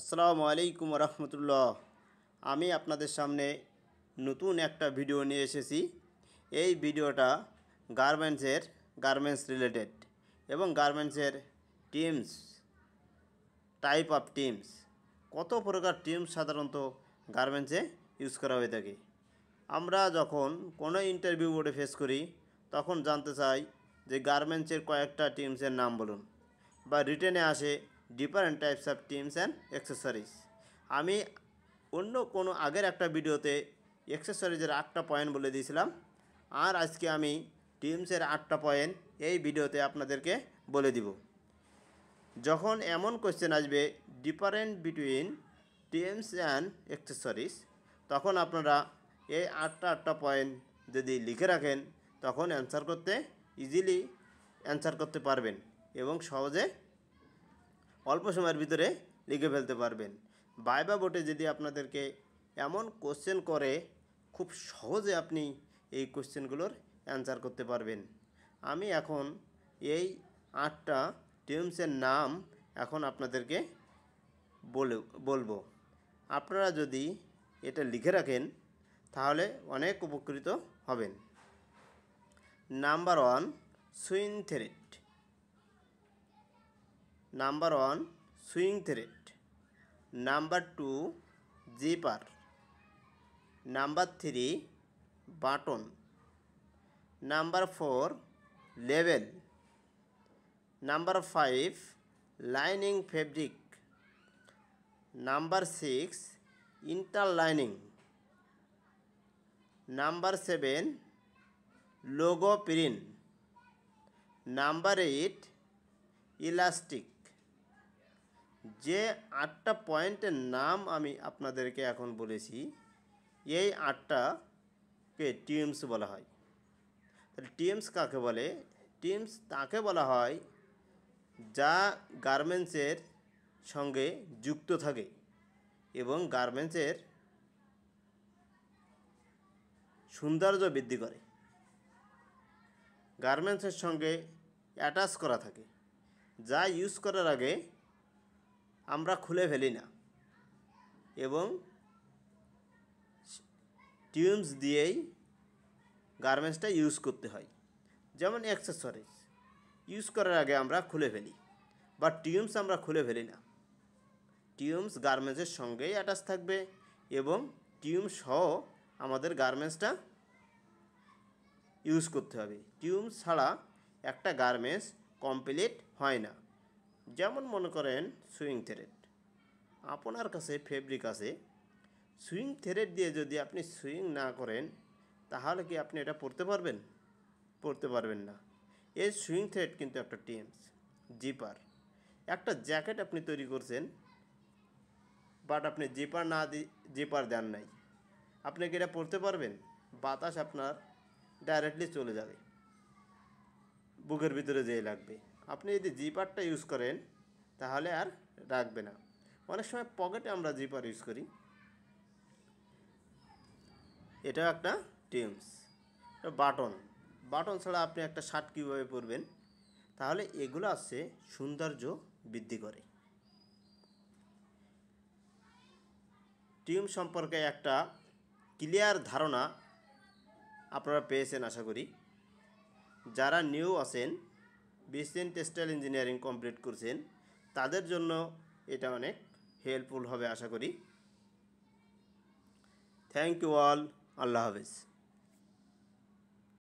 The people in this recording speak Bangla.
আসসালামু আলাইকুম রহমতুল্লাহ আমি আপনাদের সামনে নতুন একটা ভিডিও নিয়ে এসেছি এই ভিডিওটা গার্মেন্টসের গার্মেন্টস রিলেটেড এবং গার্মেন্টসের টিমস টাইপ অফ টিমস কত প্রকার টিমস সাধারণত গার্মেন্টসে ইউজ করা হয়ে থাকে আমরা যখন কোনো ইন্টারভিউ বোর্ডে ফেস করি তখন জানতে চাই যে গার্মেন্টসের কয়েকটা টিমসের নাম বলুন বা রিটেনে আসে different types of trims and accessories আমি অন্য কোনো আগের একটা ভিডিওতে অ্যাক্সেসরিজের আটটা পয়েন্ট বলে দিয়েছিলাম আর আজকে আমি টিমসের আটটা পয়েন্ট এই ভিডিওতে আপনাদেরকে বলে দিব যখন এমন কোয়েশ্চেন আসবে different between trims and accessories তখন আপনারা এই আটটা আটটা পয়েন্ট যদি লিখে রাখেন তখন অ্যান্সার করতে ইজিলি অ্যান্সার করতে পারবেন এবং সহজে অল্প সময়ের ভিতরে লিখে ফেলতে পারবেন বাইবা বোর্ডে যদি আপনাদেরকে এমন কোশ্চেন করে খুব সহজে আপনি এই কোশ্চেনগুলোর অ্যান্সার করতে পারবেন আমি এখন এই আটটা টিমসের নাম এখন আপনাদেরকে বলে বলবো আপনারা যদি এটা লিখে রাখেন তাহলে অনেক উপকৃত হবেন number one sewing thread number one sewing thread number two zipper number three button number four লেভেল number five lining fabric number six lining number seven logo print number eight elastic যে আটটা পয়েন্টের নাম আমি আপনাদেরকে এখন বলেছি এই আটটাকে টিএমস বলা হয় তাহলে টিএমস কাকে বলে টিএমস তাকে বলা হয় যা গার্মেন্টসের সঙ্গে যুক্ত থাকে এবং গার্মেন্টসের সৌন্দর্য বৃদ্ধি করে গার্মেন্টসের সঙ্গে অ্যাটাচ করা থাকে যা ইউজ করার আগে আমরা খুলে ফেলি না এবং টিউমস দিয়েই গার্মেন্টসটা ইউজ করতে হয় যেমন অ্যাক্সেসরিজ ইউজ করার আগে আমরা খুলে ফেলি বা টিউমস আমরা খুলে ফেলি না টিউমস গার্মেন্টসের সঙ্গেই অ্যাটাচ থাকবে এবং টিউমস সহ আমাদের গার্মেন্টসটা ইউজ করতে হবে টিউম ছাড়া একটা গার্মেন্টস কমপ্লিট হয় না যেমন মনে করেন সুইং থ্রেড আপনার কাছে ফেব্রিক আছে সুইং থ্রেড দিয়ে যদি আপনি সুইং না করেন তাহলে কি আপনি এটা পড়তে পারবেন পড়তে পারবেন না এই সুইং থ্রেড কিন্তু একটা টিএমস জিপার একটা জ্যাকেট আপনি তৈরি করছেন বাট আপনি জিপার না দি জিপার দেন নাই আপনি কি এটা পড়তে পারবেন বাতাস আপনার ডাইরেক্টলি চলে যাবে বুকের ভিতরে যেয়ে লাগবে আপনি যদি জিপারটা ইউজ করেন তাহলে আর রাখবে না অনেক সময় পকেটে আমরা জিপার ইউজ করি এটা একটা টিমস বাটন বাটন ছাড়া আপনি একটা শার্ট কীভাবে পরবেন তাহলে এগুলো আসছে সৌন্দর্য বৃদ্ধি করে টিউম সম্পর্কে একটা ক্লিয়ার ধারণা আপনারা পেয়েছেন আশা করি যারা নিউ আছেন বিএসসি টেক্সটাইল ইঞ্জিনিয়ারিং কমপ্লিট করছেন তাদের জন্য এটা অনেক হেল্পফুল হবে আশা করি থ্যাংক ইউ অল আল্লাহ হাফিজ